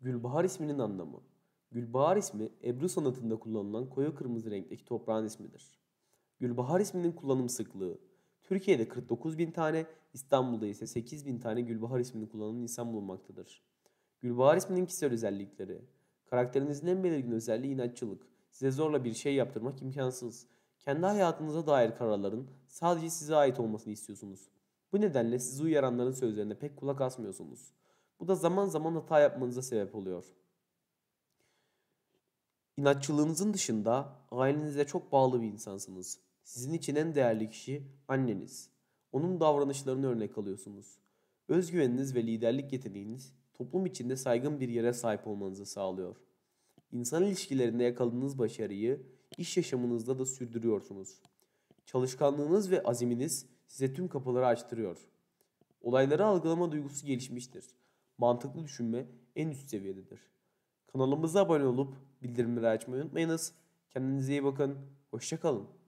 Gülbahar isminin anlamı. Gülbahar ismi Ebru sanatında kullanılan koyu kırmızı renkteki toprağın ismidir. Gülbahar isminin kullanım sıklığı. Türkiye'de 49 bin tane, İstanbul'da ise 8 bin tane Gülbahar ismini kullanan insan bulunmaktadır. Gülbahar isminin kişisel özellikleri. Karakterinizin en belirgin özelliği inatçılık. Size zorla bir şey yaptırmak imkansız. Kendi hayatınıza dair kararların sadece size ait olmasını istiyorsunuz. Bu nedenle sizi uyaranların sözlerine pek kulak asmıyorsunuz. Bu da zaman zaman hata yapmanıza sebep oluyor. İnatçılığınızın dışında ailenize çok bağlı bir insansınız. Sizin için en değerli kişi anneniz. Onun davranışlarını örnek alıyorsunuz. Özgüveniniz ve liderlik yeteneğiniz toplum içinde saygın bir yere sahip olmanızı sağlıyor. İnsan ilişkilerinde yakaladığınız başarıyı iş yaşamınızda da sürdürüyorsunuz. Çalışkanlığınız ve aziminiz size tüm kapıları açtırıyor. Olayları algılama duygusu gelişmiştir mantıklı düşünme en üst seviyededir. Kanalımıza abone olup bildirimleri açmayı unutmayınız. Kendinize iyi bakın. Hoşçakalın.